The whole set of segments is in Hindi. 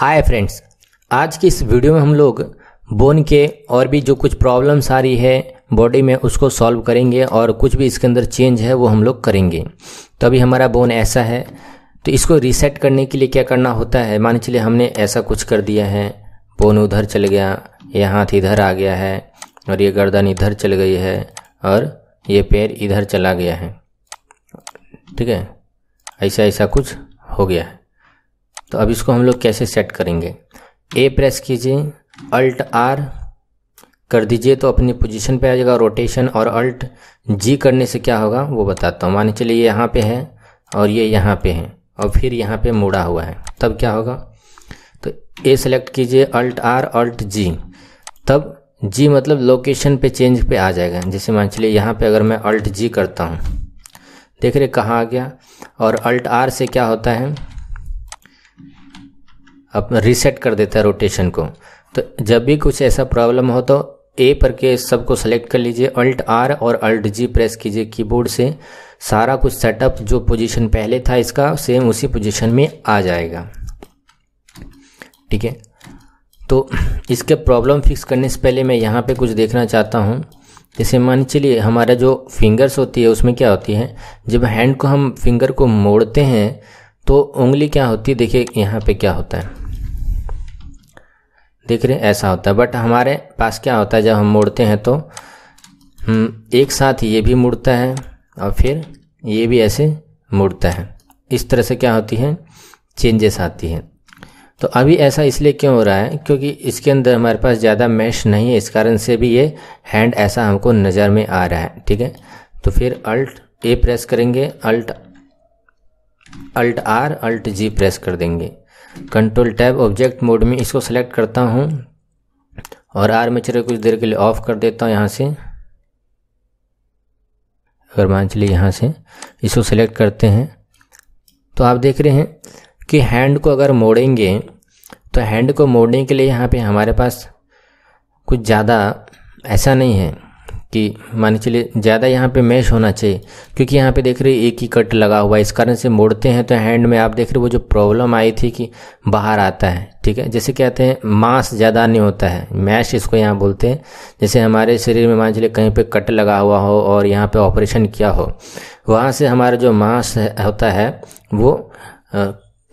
हाय फ्रेंड्स आज की इस वीडियो में हम लोग बोन के और भी जो कुछ प्रॉब्लम्स आ रही है बॉडी में उसको सॉल्व करेंगे और कुछ भी इसके अंदर चेंज है वो हम लोग करेंगे तो अभी हमारा बोन ऐसा है तो इसको रीसेट करने के लिए क्या करना होता है मान चलिए हमने ऐसा कुछ कर दिया है बोन उधर चल गया ये हाथ इधर आ गया है और ये गर्दन इधर चल गई है और ये पैर इधर चला गया है ठीक है ऐसा ऐसा कुछ हो गया है तो अब इसको हम लोग कैसे सेट करेंगे ए प्रेस कीजिए अल्ट आर कर दीजिए तो अपनी पोजीशन पे आ जाएगा रोटेशन और अल्ट जी करने से क्या होगा वो बताता हूँ मान चलिए ये यहाँ पे है और ये यहाँ पे है और फिर यहाँ पे मुड़ा हुआ है तब क्या होगा तो ए सेलेक्ट कीजिए अल्ट आर अल्ट जी तब जी मतलब लोकेशन पे चेंज पे आ जाएगा जैसे मान चलिए यहाँ पे अगर मैं अल्ट जी करता हूँ देख रहे कहाँ आ गया और अल्ट आर से क्या होता है अपना रीसेट कर देता है रोटेशन को तो जब भी कुछ ऐसा प्रॉब्लम हो तो ए पर के सबको सेलेक्ट कर लीजिए अल्ट आर और अल्ट जी प्रेस कीजिए कीबोर्ड से सारा कुछ सेटअप जो पोजीशन पहले था इसका सेम उसी पोजीशन में आ जाएगा ठीक है तो इसके प्रॉब्लम फिक्स करने से पहले मैं यहाँ पे कुछ देखना चाहता हूँ जैसे मान चलिए हमारा जो फिंगर्स होती है उसमें क्या होती है जब हैंड को हम फिंगर को मोड़ते हैं तो उंगली क्या होती है देखिए यहाँ पे क्या होता है देख रहे हैं ऐसा होता है बट हमारे पास क्या होता है जब हम मोड़ते हैं तो एक साथ ये भी मुड़ता है और फिर ये भी ऐसे मुड़ता है इस तरह से क्या होती है चेंजेस आती हैं तो अभी ऐसा इसलिए क्यों हो रहा है क्योंकि इसके अंदर हमारे पास ज़्यादा मैश नहीं है इस कारण से भी ये हैंड ऐसा हमको नज़र में आ रहा है ठीक है तो फिर अल्ट ए प्रेस करेंगे Alt Alt R Alt G press कर देंगे कंट्रोल टैब ऑब्जेक्ट मोड में इसको सेलेक्ट करता हूँ और आर्मेचर को कुछ देर के लिए ऑफ़ कर देता हूँ यहाँ से अगर मान चलिए यहाँ से इसको सेलेक्ट करते हैं तो आप देख रहे हैं कि हैंड को अगर मोड़ेंगे तो हैंड को मोड़ने के लिए यहाँ पे हमारे पास कुछ ज़्यादा ऐसा नहीं है कि मान चलिए ज़्यादा यहाँ पे मैश होना चाहिए क्योंकि यहाँ पे देख रहे एक ही कट लगा हुआ है इस कारण से मोड़ते हैं तो हैंड में आप देख रहे वो जो प्रॉब्लम आई थी कि बाहर आता है ठीक है जैसे कहते हैं मांस ज़्यादा नहीं होता है मैश इसको यहाँ बोलते हैं जैसे हमारे शरीर में मान चलिए कहीं पर कट लगा हुआ हो और यहाँ पर ऑपरेशन किया हो वहाँ से हमारा जो मांस होता है वो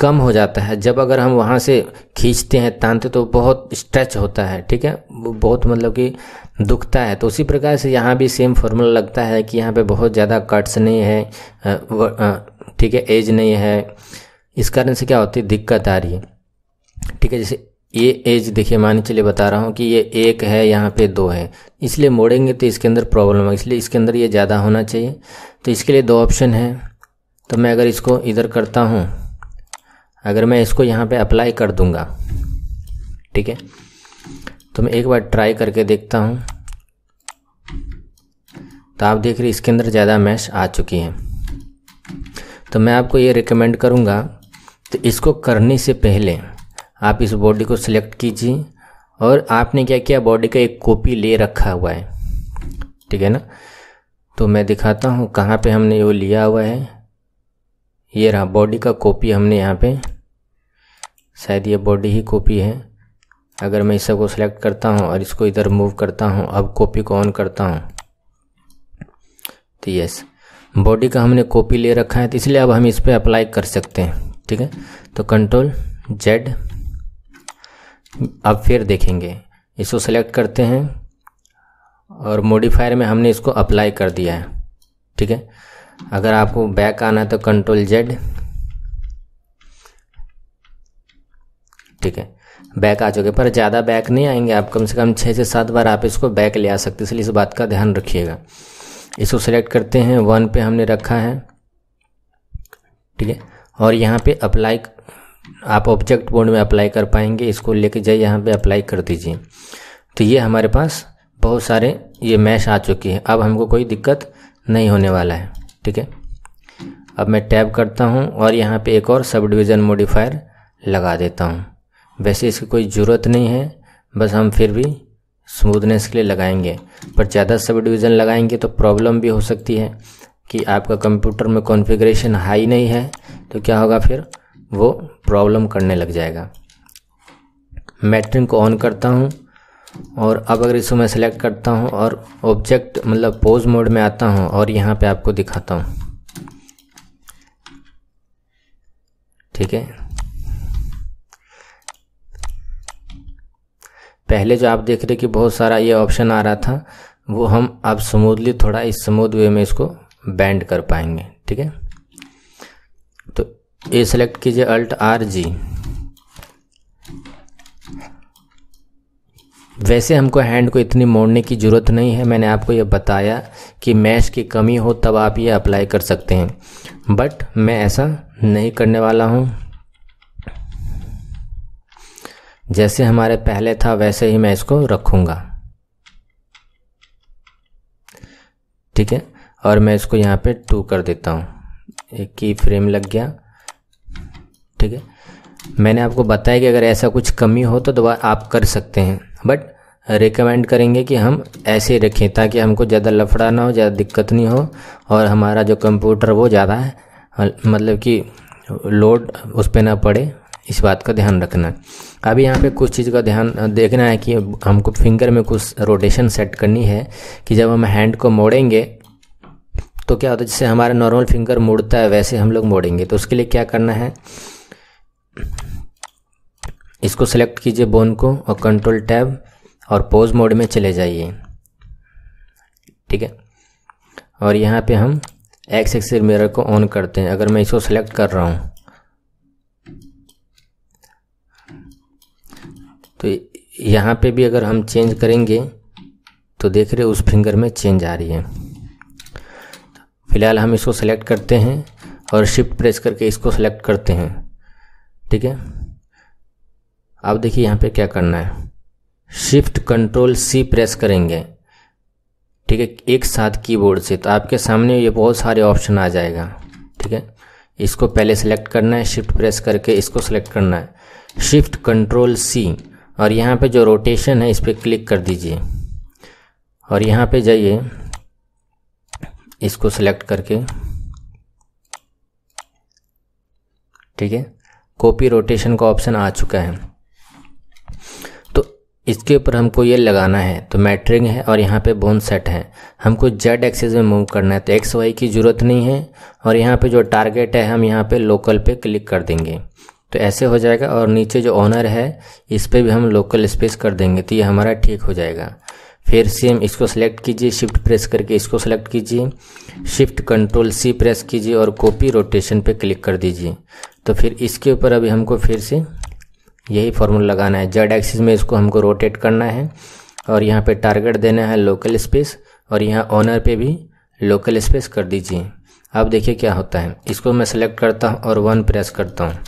कम हो जाता है जब अगर हम वहाँ से खींचते हैं तानते तो बहुत स्ट्रेच होता है ठीक है बहुत मतलब कि दुखता है तो उसी प्रकार से यहाँ भी सेम फॉर्मूला लगता है कि यहाँ पे बहुत ज़्यादा कट्स नहीं है ठीक है एज नहीं है इस कारण से क्या होती है दिक्कत आ रही है ठीक है जैसे ये एज देखिए मान चलिए बता रहा हूँ कि ये एक है यहाँ पे दो है इसलिए मोड़ेंगे तो इसके अंदर प्रॉब्लम है इसलिए इसके अंदर ये ज़्यादा होना चाहिए तो इसके लिए दो ऑप्शन है तो मैं अगर इसको इधर करता हूँ अगर मैं इसको यहाँ पे अप्लाई कर दूँगा ठीक है तो मैं एक बार ट्राई करके देखता हूँ तो आप देख रहे इसके अंदर ज़्यादा मैश आ चुकी हैं तो मैं आपको ये रिकमेंड करूँगा तो इसको करने से पहले आप इस बॉडी को सिलेक्ट कीजिए और आपने क्या किया बॉडी का एक कॉपी ले रखा हुआ है ठीक है ना तो मैं दिखाता हूँ कहाँ पे हमने वो लिया हुआ है ये रहा बॉडी का कॉपी हमने यहाँ पे शायद ये बॉडी ही कॉपी है अगर मैं इस सब को सिलेक्ट करता हूँ और इसको इधर मूव करता हूँ अब कॉपी को ऑन करता हूँ तो यस बॉडी का हमने कॉपी ले रखा है तो इसलिए अब हम इस पर अप्लाई कर सकते हैं ठीक है तो कंट्रोल जेड अब फिर देखेंगे इसको सेलेक्ट करते हैं और मॉडिफायर में हमने इसको अप्लाई कर दिया है ठीक है अगर आपको बैक आना है तो कंट्रोल जेड ठीक है बैक आ चुके पर ज़्यादा बैक नहीं आएंगे आप कम से कम छः से सात बार आप इसको बैक ले आ सकते इसलिए इस बात का ध्यान रखिएगा इसको सेलेक्ट करते हैं वन पे हमने रखा है ठीक है और यहाँ पे अप्लाई आप ऑब्जेक्ट बोर्ड में अप्लाई कर पाएंगे इसको लेके जाइए यहाँ पे अप्लाई कर दीजिए तो ये हमारे पास बहुत सारे ये मैश आ चुकी है अब हमको कोई दिक्कत नहीं होने वाला है ठीक है अब मैं टैब करता हूँ और यहाँ पे एक और सब डिवीज़न मोडिफायर लगा देता हूँ वैसे इसकी कोई ज़रूरत नहीं है बस हम फिर भी स्मूथनेस के लिए लगाएंगे पर ज़्यादा सब डिविज़न लगाएंगे तो प्रॉब्लम भी हो सकती है कि आपका कंप्यूटर में कॉन्फ़िगरेशन हाई नहीं है तो क्या होगा फिर वो प्रॉब्लम करने लग जाएगा मैट्रिंग को ऑन करता हूँ और अब अगर इसको मैं सेलेक्ट करता हूँ और ऑब्जेक्ट मतलब पोज मोड में आता हूँ और यहाँ पे आपको दिखाता हूँ ठीक है पहले जो आप देख रहे कि बहुत सारा ये ऑप्शन आ रहा था वो हम अब स्मूदली थोड़ा इस स्मूद वे में इसको बैंड कर पाएंगे ठीक है तो ये सेलेक्ट कीजिए अल्ट आर जी वैसे हमको हैंड को इतनी मोड़ने की ज़रूरत नहीं है मैंने आपको ये बताया कि मैश की कमी हो तब आप ये अप्लाई कर सकते हैं बट मैं ऐसा नहीं करने वाला हूँ जैसे हमारे पहले था वैसे ही मैं इसको रखूँगा ठीक है और मैं इसको यहाँ पे टू कर देता हूँ एक की फ्रेम लग गया ठीक है मैंने आपको बताया कि अगर ऐसा कुछ कमी हो तो दोबारा आप कर सकते हैं बट रिकमेंड करेंगे कि हम ऐसे ही रखें ताकि हमको ज़्यादा लफड़ा ना हो ज़्यादा दिक्कत नहीं हो और हमारा जो कंप्यूटर वो ज़्यादा है मतलब कि लोड उस पर ना पड़े इस बात का ध्यान रखना है अभी यहाँ पे कुछ चीज़ का ध्यान देखना है कि हमको फिंगर में कुछ रोटेशन सेट करनी है कि जब हम हैंड को मोड़ेंगे तो क्या होता है जैसे हमारा नॉर्मल फिंगर मुड़ता है वैसे हम लोग मोड़ेंगे तो उसके लिए क्या करना है इसको सेलेक्ट कीजिए बोन को और कंट्रोल टैब और पोज मोड में चले जाइए ठीक है और यहाँ पे हम एक्स एक्सिस मिरर को ऑन करते हैं अगर मैं इसको सेलेक्ट कर रहा हूँ तो यहाँ पे भी अगर हम चेंज करेंगे तो देख रहे उस फिंगर में चेंज आ रही है फिलहाल हम इसको सेलेक्ट करते हैं और शिफ्ट प्रेस करके इसको सेलेक्ट करते हैं ठीक है अब देखिए यहाँ पे क्या करना है शिफ्ट कंट्रोल सी प्रेस करेंगे ठीक है एक साथ कीबोर्ड से तो आपके सामने ये बहुत सारे ऑप्शन आ जाएगा ठीक है इसको पहले सेलेक्ट करना है शिफ्ट प्रेस करके इसको सेलेक्ट करना है शिफ्ट कंट्रोल सी और यहाँ पे जो रोटेशन है इस पर क्लिक कर दीजिए और यहाँ पे जाइए इसको सेलेक्ट करके ठीक है कॉपी रोटेशन का ऑप्शन आ चुका है तो इसके ऊपर हमको ये लगाना है तो मैट्रिंग है और यहाँ पे बोन सेट है हमको जेड एक्सेस में मूव करना है तो एक्स वाई की ज़रूरत नहीं है और यहाँ पे जो टारगेट है हम यहाँ पे लोकल पे क्लिक कर देंगे तो ऐसे हो जाएगा और नीचे जो ऑनर है इस पर भी हम लोकल स्पेस कर देंगे तो ये हमारा ठीक हो जाएगा फिर सेम इसको सेलेक्ट कीजिए शिफ्ट प्रेस करके इसको सेलेक्ट कीजिए शिफ्ट कंट्रोल सी प्रेस कीजिए और कॉपी रोटेशन पे क्लिक कर दीजिए तो फिर इसके ऊपर अभी हमको फिर से यही फॉर्मूला लगाना है जेड एक्सिस में इसको हमको रोटेट करना है और यहाँ पे टारगेट देना है लोकल स्पेस और यहाँ ऑनर पे भी लोकल स्पेस कर दीजिए अब देखिए क्या होता है इसको मैं सेलेक्ट करता हूँ और वन प्रेस करता हूँ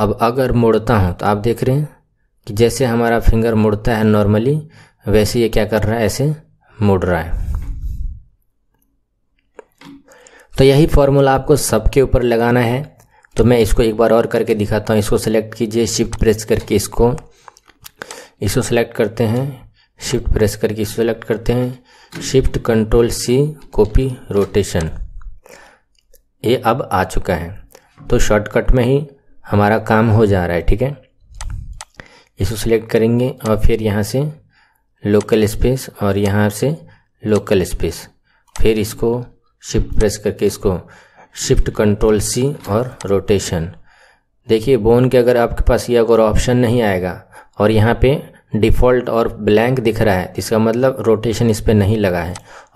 अब अगर मुड़ता हूँ तो आप देख रहे हैं कि जैसे हमारा फिंगर मुड़ता है नॉर्मली वैसे ये क्या कर रहा है ऐसे मुड़ रहा है तो यही फॉर्मूला आपको सबके ऊपर लगाना है तो मैं इसको एक बार और करके दिखाता हूँ इसको सेलेक्ट कीजिए शिफ्ट प्रेस करके इसको इसको सेलेक्ट करते हैं शिफ्ट प्रेस करके इसको सेलेक्ट करते हैं shift control C copy rotation ये अब आ चुका है तो शॉर्टकट में ही हमारा काम हो जा रहा है ठीक है इसको सिलेक्ट करेंगे और फिर यहाँ से लोकल स्पेस और यहाँ से लोकल स्पेस फिर इसको शिफ्ट प्रेस करके इसको शिफ्ट कंट्रोल सी और रोटेशन देखिए बोन के अगर आपके पास ये अगर ऑप्शन नहीं आएगा और यहाँ पे डिफ़ॉल्ट और ब्लैंक दिख रहा है इसका मतलब रोटेशन इस पर नहीं लगा है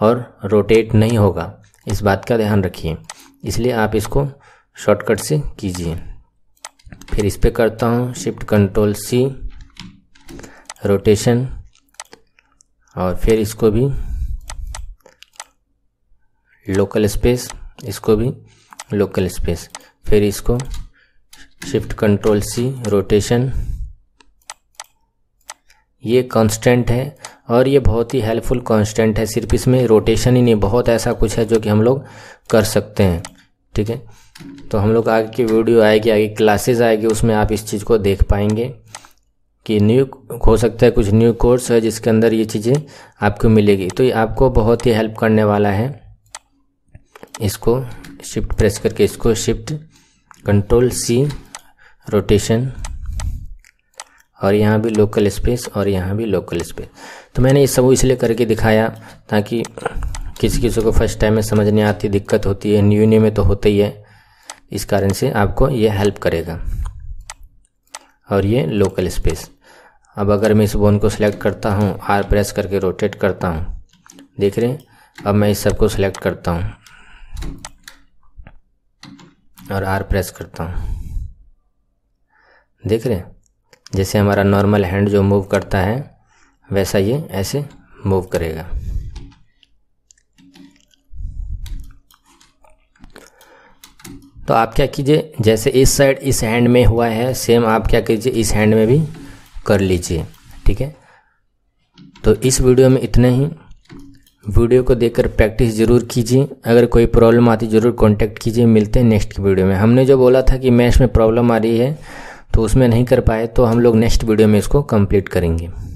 और रोटेट नहीं होगा इस बात का ध्यान रखिए इसलिए आप इसको शॉर्टकट से कीजिए फिर इस पर करता हूँ शिफ्ट कंट्रोल सी रोटेशन और फिर इसको भी लोकल स्पेस इसको भी लोकल स्पेस फिर इसको शिफ्ट कंट्रोल सी रोटेशन ये कांस्टेंट है और ये बहुत ही हेल्पफुल कांस्टेंट है सिर्फ इसमें रोटेशन ही नहीं बहुत ऐसा कुछ है जो कि हम लोग कर सकते हैं ठीक है तो हम लोग आगे की वीडियो आएगी आगे क्लासेस आएगी उसमें आप इस चीज़ को देख पाएंगे कि न्यू हो सकता है कुछ न्यू कोर्स है जिसके अंदर ये चीज़ें आपको मिलेगी तो ये आपको बहुत ही हेल्प करने वाला है इसको शिफ्ट प्रेस करके इसको शिफ्ट कंट्रोल सी रोटेशन और यहाँ भी लोकल स्पेस और यहाँ भी लोकल स्पेस तो मैंने ये सब इसलिए करके दिखाया ताकि किसी किसी को फर्स्ट टाइम में समझ नहीं आती दिक्कत होती है न्यू न्यू में तो होता ही है इस कारण से आपको ये हेल्प करेगा और ये लोकल स्पेस अब अगर मैं इस बोन को सिलेक्ट करता हूँ आर प्रेस करके रोटेट करता हूँ देख रहे हैं अब मैं इस सबको सिलेक्ट करता हूँ और आर प्रेस करता हूँ देख रहे हैं जैसे हमारा नॉर्मल हैंड जो मूव करता है वैसा ये ऐसे मूव करेगा तो आप क्या कीजिए जैसे इस साइड इस हैंड में हुआ है सेम आप क्या कीजिए इस हैंड में भी कर लीजिए ठीक है तो इस वीडियो में इतना ही वीडियो को देखकर प्रैक्टिस ज़रूर कीजिए अगर कोई प्रॉब्लम आती ज़रूर कांटेक्ट कीजिए मिलते हैं नेक्स्ट की वीडियो में हमने जो बोला था कि मैथ्स में प्रॉब्लम आ रही है तो उसमें नहीं कर पाए तो हम लोग नेक्स्ट वीडियो में इसको कंप्लीट करेंगे